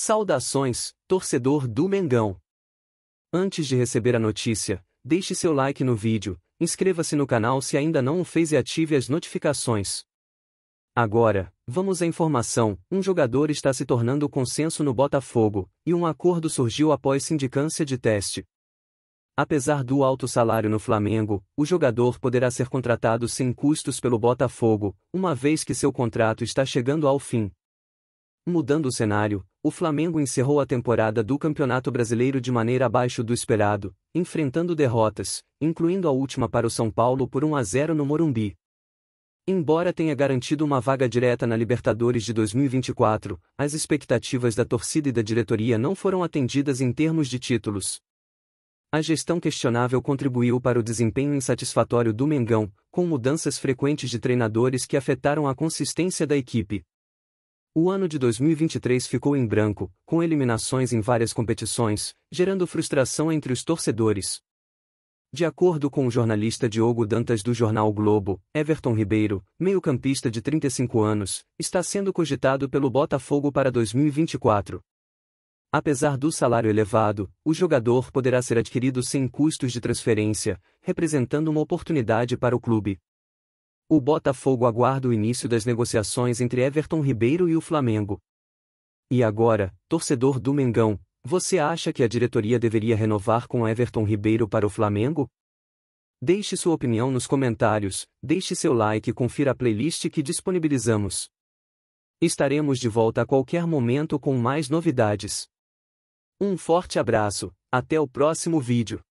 Saudações, torcedor do Mengão! Antes de receber a notícia, deixe seu like no vídeo, inscreva-se no canal se ainda não o fez e ative as notificações. Agora, vamos à informação: um jogador está se tornando consenso no Botafogo, e um acordo surgiu após sindicância de teste. Apesar do alto salário no Flamengo, o jogador poderá ser contratado sem custos pelo Botafogo, uma vez que seu contrato está chegando ao fim. Mudando o cenário, o Flamengo encerrou a temporada do Campeonato Brasileiro de maneira abaixo do esperado, enfrentando derrotas, incluindo a última para o São Paulo por 1 a 0 no Morumbi. Embora tenha garantido uma vaga direta na Libertadores de 2024, as expectativas da torcida e da diretoria não foram atendidas em termos de títulos. A gestão questionável contribuiu para o desempenho insatisfatório do Mengão, com mudanças frequentes de treinadores que afetaram a consistência da equipe. O ano de 2023 ficou em branco, com eliminações em várias competições, gerando frustração entre os torcedores. De acordo com o jornalista Diogo Dantas do jornal Globo, Everton Ribeiro, meio-campista de 35 anos, está sendo cogitado pelo Botafogo para 2024. Apesar do salário elevado, o jogador poderá ser adquirido sem custos de transferência, representando uma oportunidade para o clube. O Botafogo aguarda o início das negociações entre Everton Ribeiro e o Flamengo. E agora, torcedor do Mengão, você acha que a diretoria deveria renovar com Everton Ribeiro para o Flamengo? Deixe sua opinião nos comentários, deixe seu like e confira a playlist que disponibilizamos. Estaremos de volta a qualquer momento com mais novidades. Um forte abraço, até o próximo vídeo.